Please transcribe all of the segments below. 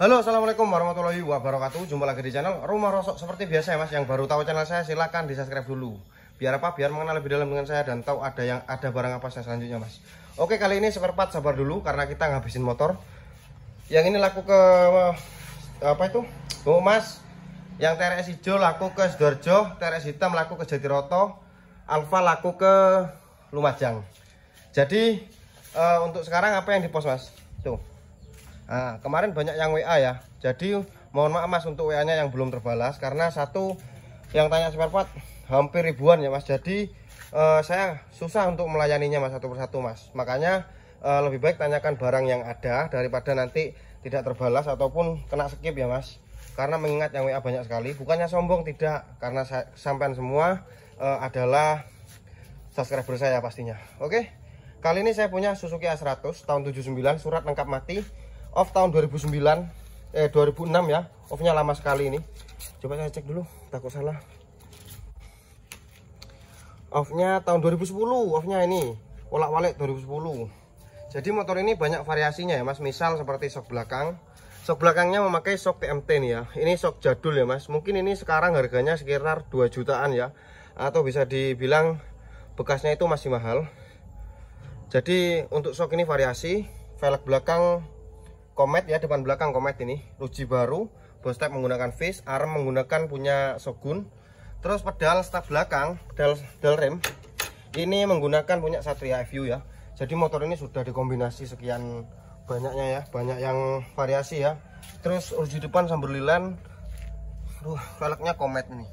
Halo assalamualaikum warahmatullahi wabarakatuh Jumpa lagi di channel Rumah Rosok Seperti biasa ya mas Yang baru tahu channel saya silahkan di subscribe dulu Biar apa? Biar mengenal lebih dalam dengan saya Dan tahu ada yang ada barang apa saya selanjutnya mas Oke kali ini seperempat part sabar dulu Karena kita ngabisin motor Yang ini laku ke Apa itu? Oh mas Yang TRS hijau laku ke Sidoarjo TRS hitam laku ke Jatiroto Alfa laku ke Lumajang Jadi uh, untuk sekarang apa yang di post mas? Tuh Nah, kemarin banyak yang WA ya. Jadi mohon maaf Mas untuk WA-nya yang belum terbalas karena satu yang tanya spare part hampir ribuan ya Mas. Jadi uh, saya susah untuk melayaninya Mas satu persatu Mas. Makanya uh, lebih baik tanyakan barang yang ada daripada nanti tidak terbalas ataupun kena skip ya Mas. Karena mengingat yang WA banyak sekali, bukannya sombong tidak, karena saya, sampean semua uh, adalah subscriber saya pastinya. Oke. Kali ini saya punya Suzuki A100 tahun 79 surat lengkap mati off tahun 2009 eh 2006 ya offnya lama sekali ini coba saya cek dulu takut salah offnya tahun 2010 offnya ini olak walik 2010 jadi motor ini banyak variasinya ya mas misal seperti sok belakang sok belakangnya memakai sok TMT nih ya ini sok jadul ya mas mungkin ini sekarang harganya sekitar 2 jutaan ya atau bisa dibilang bekasnya itu masih mahal jadi untuk sok ini variasi velg belakang komet ya depan belakang komet ini ruji baru bostep menggunakan face arm menggunakan punya shogun terus pedal staf belakang pedal, pedal rem ini menggunakan punya satria FU ya jadi motor ini sudah dikombinasi sekian banyaknya ya banyak yang variasi ya terus uji depan sambil lilan Ruh velgnya komet ini.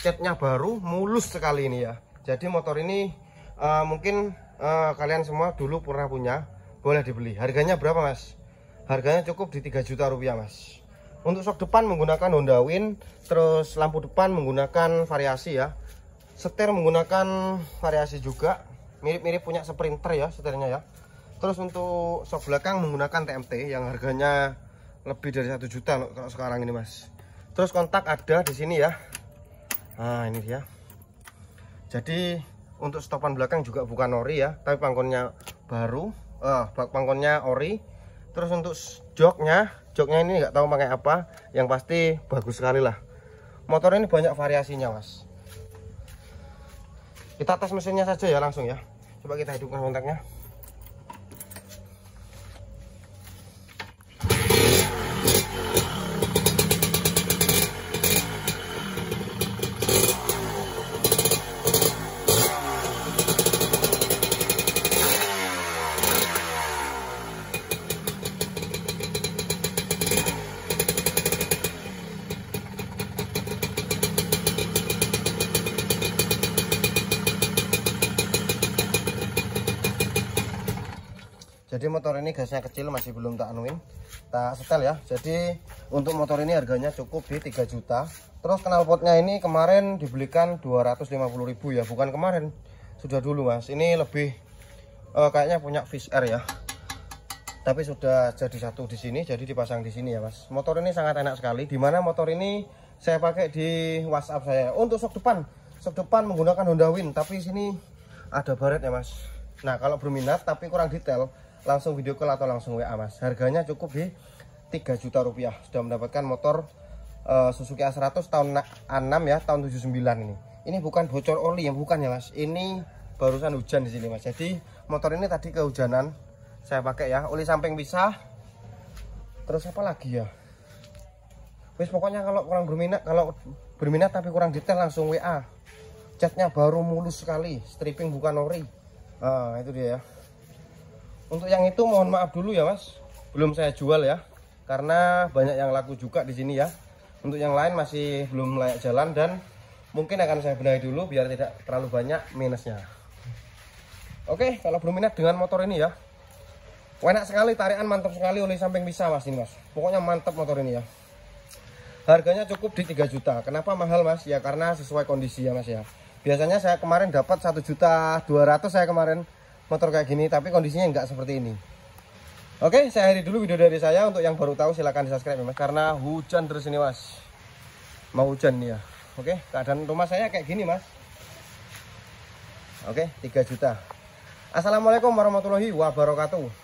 catnya baru mulus sekali ini ya jadi motor ini uh, mungkin uh, kalian semua dulu pernah punya boleh dibeli harganya berapa mas Harganya cukup di 3 juta rupiah mas Untuk sok depan menggunakan Honda Win Terus lampu depan menggunakan variasi ya Setir menggunakan variasi juga Mirip-mirip punya Sprinter ya setirnya ya Terus untuk sok belakang menggunakan TMT yang harganya lebih dari satu juta loh kalau sekarang ini mas Terus kontak ada di sini ya Nah ini dia Jadi untuk stopan belakang juga bukan ori ya Tapi pangkonnya baru eh, Pangkonnya ori terus untuk joknya joknya ini nggak tahu pakai apa yang pasti bagus sekali lah motor ini banyak variasinya mas kita tes mesinnya saja ya langsung ya coba kita hidupkan kontaknya jadi motor ini gasnya kecil masih belum tak anuin tak setel ya jadi untuk motor ini harganya cukup di 3 juta terus knalpotnya ini kemarin dibelikan 250.000 ya bukan kemarin sudah dulu mas ini lebih uh, kayaknya punya Fish Air ya tapi sudah jadi satu di sini jadi dipasang di sini ya mas motor ini sangat enak sekali dimana motor ini saya pakai di WhatsApp saya untuk sok depan sok depan menggunakan Honda Win tapi sini ada baret ya mas nah kalau berminat tapi kurang detail langsung video call atau langsung WA mas harganya cukup di 3 juta rupiah sudah mendapatkan motor uh, Suzuki A100 tahun 6 ya tahun 79 ini ini bukan bocor oli yang bukan ya mas ini barusan hujan di sini mas jadi motor ini tadi kehujanan saya pakai ya oli samping bisa. terus apa lagi ya wis pokoknya kalau kurang berminat kalau berminat tapi kurang detail langsung WA catnya baru mulus sekali stripping bukan ori nah, itu dia ya untuk yang itu mohon maaf dulu ya mas, belum saya jual ya, karena banyak yang laku juga di sini ya. Untuk yang lain masih belum layak jalan dan mungkin akan saya benahi dulu biar tidak terlalu banyak minusnya. Oke, kalau belum minat dengan motor ini ya. Enak sekali, tarian mantap sekali oleh samping bisa mas ini mas. Pokoknya mantap motor ini ya. Harganya cukup di 3 juta. Kenapa mahal mas? Ya karena sesuai kondisi ya mas ya. Biasanya saya kemarin dapat 1 juta 200 saya kemarin motor kayak gini tapi kondisinya nggak seperti ini Oke, saya akhiri dulu video dari saya. Untuk yang baru tahu silahkan di subscribe ya mas. Karena hujan terus ini mas. Mau hujan nih ya. Oke, keadaan rumah saya kayak gini mas. Oke, 3 juta. Assalamualaikum warahmatullahi wabarakatuh.